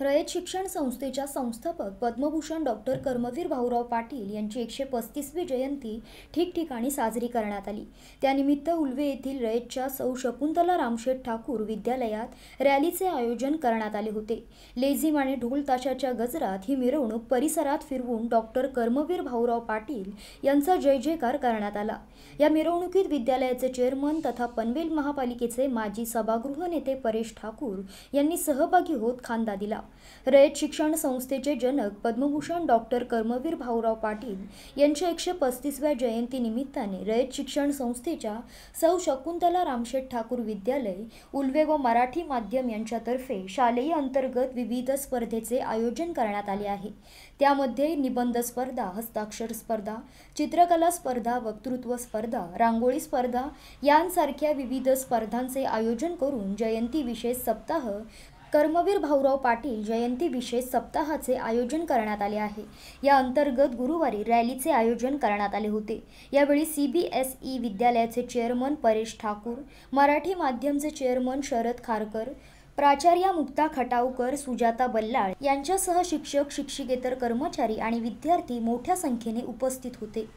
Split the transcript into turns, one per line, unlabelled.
रयत शिक्षण संस्थेच्या संस्थापक पद्मभूषण डॉक्टर कर्मवीर भाऊराव पाटील यांची एकशे पस्तीसवी जयंती ठिकठिकाणी साजरी करण्यात आली त्यानिमित्त उलवे येथील रयतच्या सौ शकुंतला रामशेठ ठाकूर विद्यालयात रॅलीचे आयोजन करण्यात आले होते लेझीम आणि ढोल ताशाच्या गजरात ही मिरवणूक परिसरात फिरवून डॉक्टर कर्मवीर भाऊराव पाटील यांचा जय जयकार करण्यात आला या मिरवणुकीत विद्यालयाचे चेअरमन तथा पनवेल महापालिकेचे माजी सभागृह नेते परेश ठाकूर यांनी सहभागी होत खांदा दिला रयत शिक्षण संस्थेचे जनक पद्मभूषण डॉक्टर कर्मवीर भाऊराव पाटील यांच्या एकशे पस्तीसव्या जयंतीनिमित्ताने रयत शिक्षण संस्थेच्या सौ शकुंतला रामशेठ ठाकूर विद्यालय उल्वे व मराठी माध्यम यांच्यातर्फे शालेय अंतर्गत विविध स्पर्धेचे आयोजन करण्यात आले आहे त्यामध्ये निबंध स्पर्धा हस्ताक्षर स्पर्धा चित्रकला स्पर्धा वक्तृत्व स्पर्धा रांगोळी स्पर्धा यांसारख्या विविध स्पर्धांचे आयोजन करून जयंती विशेष सप्ताह कर्मवीर भाऊराव पाटील जयंती विशेष सप्ताहाचे आयोजन करण्यात आले आहे या अंतर्गत गुरुवारी रॅलीचे आयोजन करण्यात आले होते यावेळी सी बी एस ई विद्यालयाचे चेअरमन परेश ठाकूर मराठी माध्यमचे चेअरमन शरद खारकर प्राचार्या मुक्ता खटावकर सुजाता बल्लाळ यांच्यासह शिक्षक शिक्षिकेतर कर्मचारी आणि विद्यार्थी मोठ्या संख्येने उपस्थित होते